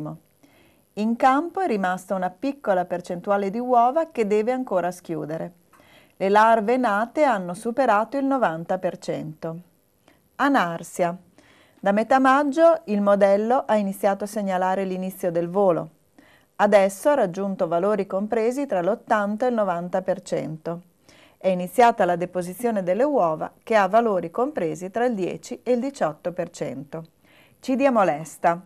massimo. In campo è rimasta una piccola percentuale di uova che deve ancora schiudere. Le larve nate hanno superato il 90%. Anarsia. Da metà maggio il modello ha iniziato a segnalare l'inizio del volo. Adesso ha raggiunto valori compresi tra l'80 e il 90%. È iniziata la deposizione delle uova che ha valori compresi tra il 10 e il 18%. Cidia molesta.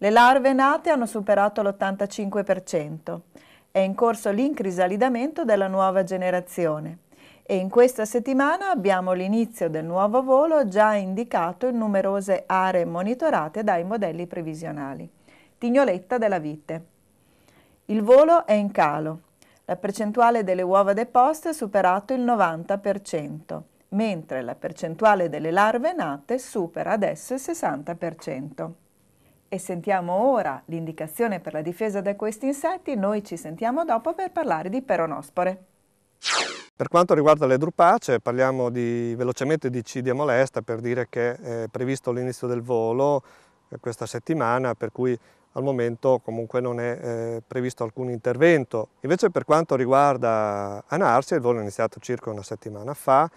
Le larve nate hanno superato l'85%. È in corso l'incrisalidamento della nuova generazione e in questa settimana abbiamo l'inizio del nuovo volo già indicato in numerose aree monitorate dai modelli previsionali. Tignoletta della vite. Il volo è in calo. La percentuale delle uova deposte ha superato il 90%, mentre la percentuale delle larve nate supera adesso il 60% e sentiamo ora l'indicazione per la difesa da questi insetti, noi ci sentiamo dopo per parlare di peronospore. Per quanto riguarda le drupace, parliamo di, velocemente di cidia molesta per dire che è previsto l'inizio del volo eh, questa settimana, per cui al momento comunque non è eh, previsto alcun intervento. Invece per quanto riguarda Anarsia, il volo è iniziato circa una settimana fa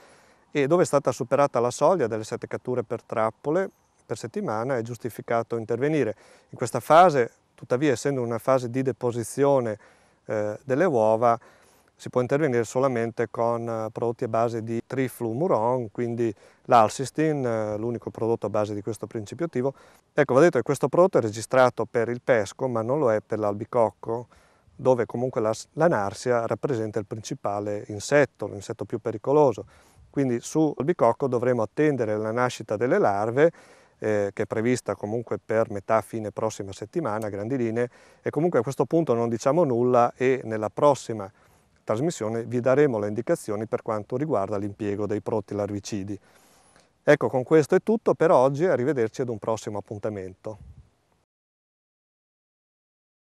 e dove è stata superata la soglia delle sette catture per trappole, per settimana è giustificato intervenire. In questa fase, tuttavia essendo una fase di deposizione eh, delle uova, si può intervenire solamente con eh, prodotti a base di triflumuron, quindi l'alcistin, eh, l'unico prodotto a base di questo principio attivo. Ecco, vedete che questo prodotto è registrato per il pesco, ma non lo è per l'albicocco, dove comunque la, narsia rappresenta il principale insetto, l'insetto più pericoloso. Quindi sull'albicocco dovremo attendere la nascita delle larve eh, che è prevista comunque per metà fine prossima settimana, a grandi linee, e comunque a questo punto non diciamo nulla e nella prossima trasmissione vi daremo le indicazioni per quanto riguarda l'impiego dei prodotti larvicidi. Ecco, con questo è tutto per oggi, arrivederci ad un prossimo appuntamento.